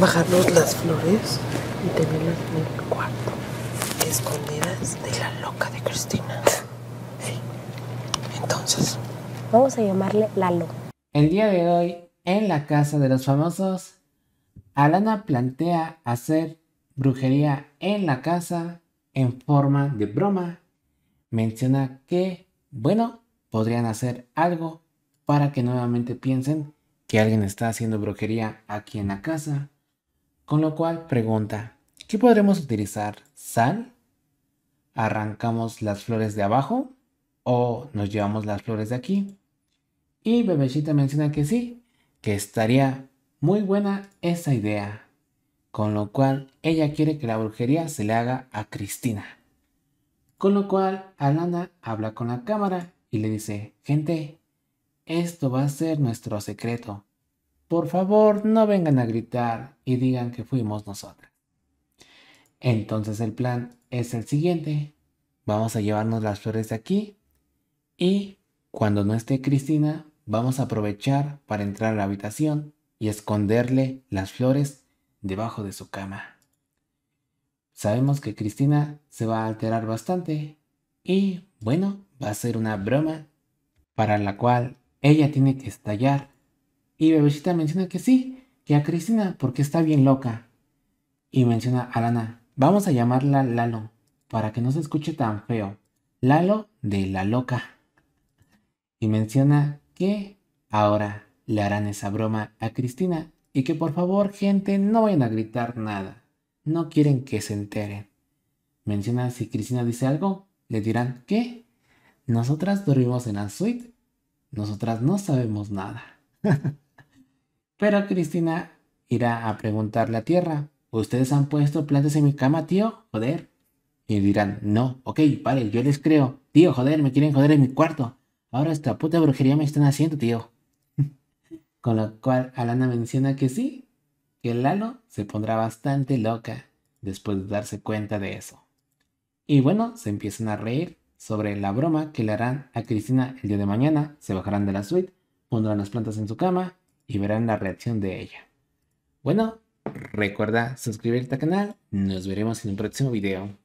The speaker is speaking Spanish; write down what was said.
bajarnos las flores y tenerlas en el cuarto, escondidas de la loca de Cristina. Sí. Entonces, vamos a llamarle la loca. El día de hoy, en la casa de los famosos, Alana plantea hacer brujería en la casa en forma de broma. Menciona que, bueno, podrían hacer algo para que nuevamente piensen que alguien está haciendo brujería aquí en la casa. Con lo cual pregunta, ¿qué podremos utilizar? ¿Sal? ¿Arrancamos las flores de abajo? ¿O nos llevamos las flores de aquí? Y Bebecita menciona que sí, que estaría muy buena esa idea. Con lo cual ella quiere que la brujería se le haga a Cristina. Con lo cual Alana habla con la cámara y le dice, gente, esto va a ser nuestro secreto. Por favor, no vengan a gritar y digan que fuimos nosotras. Entonces el plan es el siguiente. Vamos a llevarnos las flores de aquí y cuando no esté Cristina, vamos a aprovechar para entrar a la habitación y esconderle las flores debajo de su cama. Sabemos que Cristina se va a alterar bastante y bueno, va a ser una broma para la cual ella tiene que estallar y Bebecita menciona que sí, que a Cristina porque está bien loca. Y menciona a Lana, vamos a llamarla Lalo, para que no se escuche tan feo. Lalo de la loca. Y menciona que ahora le harán esa broma a Cristina y que por favor gente no vayan a gritar nada. No quieren que se enteren. Menciona si Cristina dice algo, le dirán que nosotras dormimos en la suite. Nosotras no sabemos nada. Pero Cristina irá a preguntarle a Tierra, ¿ustedes han puesto plantas en mi cama, tío? Joder. Y dirán, no, ok, vale, yo les creo. Tío, joder, me quieren joder en mi cuarto. Ahora esta puta brujería me están haciendo, tío. Con lo cual Alana menciona que sí, que Lalo se pondrá bastante loca después de darse cuenta de eso. Y bueno, se empiezan a reír sobre la broma que le harán a Cristina el día de mañana. Se bajarán de la suite, pondrán las plantas en su cama y verán la reacción de ella. Bueno, recuerda suscribirte al canal, nos veremos en un próximo video.